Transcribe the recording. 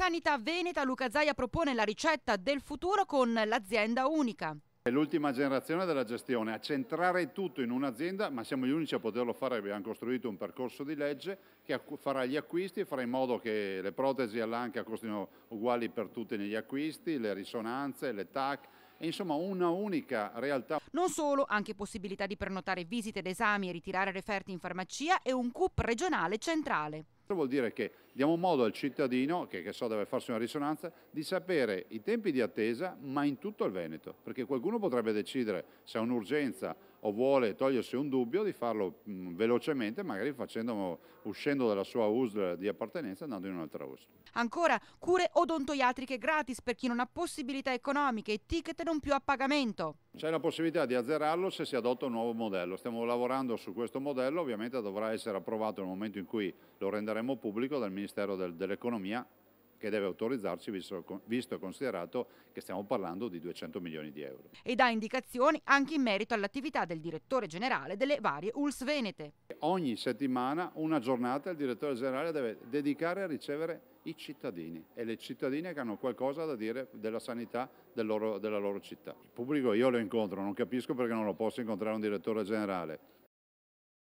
Sanità Veneta, Luca Zaia propone la ricetta del futuro con l'azienda unica. È l'ultima generazione della gestione, a centrare tutto in un'azienda, ma siamo gli unici a poterlo fare, abbiamo costruito un percorso di legge che farà gli acquisti, farà in modo che le protesi all'anca costino uguali per tutti negli acquisti, le risonanze, le TAC, e insomma una unica realtà. Non solo, anche possibilità di prenotare visite ed esami e ritirare referti in farmacia e un CUP regionale centrale. Questo vuol dire che diamo modo al cittadino, che, che so deve farsi una risonanza, di sapere i tempi di attesa, ma in tutto il Veneto, perché qualcuno potrebbe decidere se ha un'urgenza o vuole togliersi un dubbio di farlo mh, velocemente, magari facendo, uscendo dalla sua USL di appartenenza e andando in un'altra USL. Ancora, cure odontoiatriche gratis per chi non ha possibilità economiche e ticket non più a pagamento. C'è la possibilità di azzerarlo se si adotta un nuovo modello. Stiamo lavorando su questo modello, ovviamente dovrà essere approvato nel momento in cui lo renderemo pubblico dal Ministero Ministero del, dell'Economia che deve autorizzarci visto, e considerato che stiamo parlando di 200 milioni di euro. E dà indicazioni anche in merito all'attività del direttore generale delle varie ULS Venete. Ogni settimana una giornata il direttore generale deve dedicare a ricevere i cittadini e le cittadine che hanno qualcosa da dire della sanità del loro, della loro città. Il pubblico io lo incontro, non capisco perché non lo posso incontrare un direttore generale